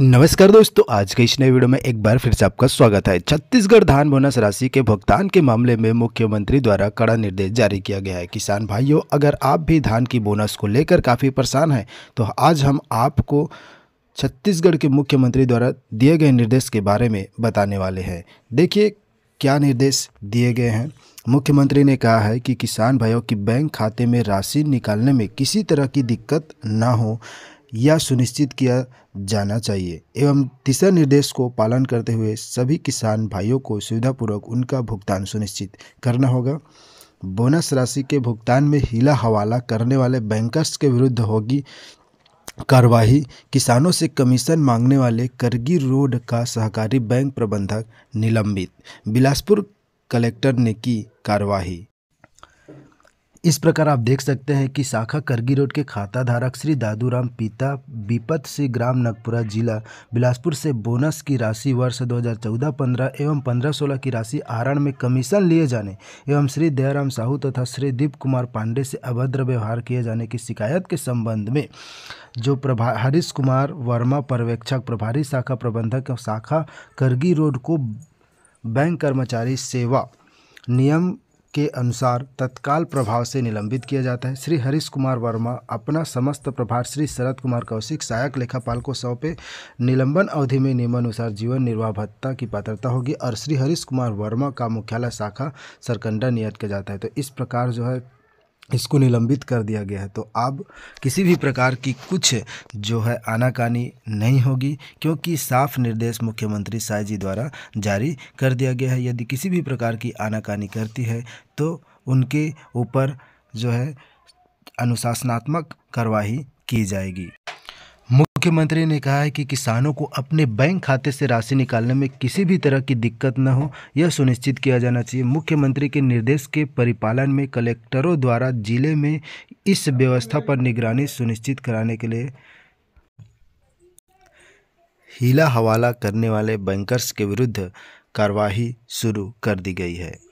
नमस्कार दोस्तों आज के इस नए वीडियो में एक बार फिर से आपका स्वागत है छत्तीसगढ़ धान बोनस राशि के भुगतान के मामले में मुख्यमंत्री द्वारा कड़ा निर्देश जारी किया गया है किसान भाइयों अगर आप भी धान की बोनस को लेकर काफ़ी परेशान हैं तो आज हम आपको छत्तीसगढ़ के मुख्यमंत्री द्वारा दिए गए निर्देश के बारे में बताने वाले हैं देखिए क्या निर्देश दिए गए हैं मुख्यमंत्री ने कहा है कि किसान भाइयों की बैंक खाते में राशि निकालने में किसी तरह की दिक्कत ना हो यह सुनिश्चित किया जाना चाहिए एवं दिशा निर्देश को पालन करते हुए सभी किसान भाइयों को सुविधापूर्वक उनका भुगतान सुनिश्चित करना होगा बोनस राशि के भुगतान में हीला हवाला करने वाले बैंकर्स के विरुद्ध होगी कार्रवाई किसानों से कमीशन मांगने वाले करगी रोड का सहकारी बैंक प्रबंधक निलंबित बिलासपुर कलेक्टर ने की कार्रवाई इस प्रकार आप देख सकते हैं कि शाखा करगी रोड के खाता धारक श्री दादूराम पिता बीपत सिंह ग्राम नगपुरा जिला बिलासपुर से बोनस की राशि वर्ष 2014-15 एवं 15-16 की राशि आहरण में कमीशन लिए जाने एवं श्री दयाराम साहू तथा श्री दीप कुमार पांडे से अभद्र व्यवहार किए जाने की शिकायत के संबंध में जो प्रभा हरीश कुमार वर्मा पर्यवेक्षक प्रभारी शाखा प्रबंधक शाखा करगी रोड को बैंक कर्मचारी सेवा नियम के अनुसार तत्काल प्रभाव से निलंबित किया जाता है श्री हरीश कुमार वर्मा अपना समस्त प्रभार श्री शरद कुमार कौशिक सहायक लेखापाल को सौंपे निलंबन अवधि में नियमानुसार जीवन निर्वाह भत्ता की पात्रता होगी और श्री हरीश कुमार वर्मा का मुख्यालय शाखा सरकंडा नियत किया जाता है तो इस प्रकार जो है इसको निलंबित कर दिया गया है तो अब किसी भी प्रकार की कुछ जो है आनाकानी नहीं होगी क्योंकि साफ निर्देश मुख्यमंत्री साय जी द्वारा जारी कर दिया गया है यदि किसी भी प्रकार की आनाकानी करती है तो उनके ऊपर जो है अनुशासनात्मक कार्रवाई की जाएगी मुख्यमंत्री ने कहा है कि किसानों को अपने बैंक खाते से राशि निकालने में किसी भी तरह की दिक्कत न हो यह सुनिश्चित किया जाना चाहिए मुख्यमंत्री के निर्देश के परिपालन में कलेक्टरों द्वारा जिले में इस व्यवस्था पर निगरानी सुनिश्चित कराने के लिए हीला हवाला करने वाले बैंकर्स के विरुद्ध कार्यवाही शुरू कर दी गई है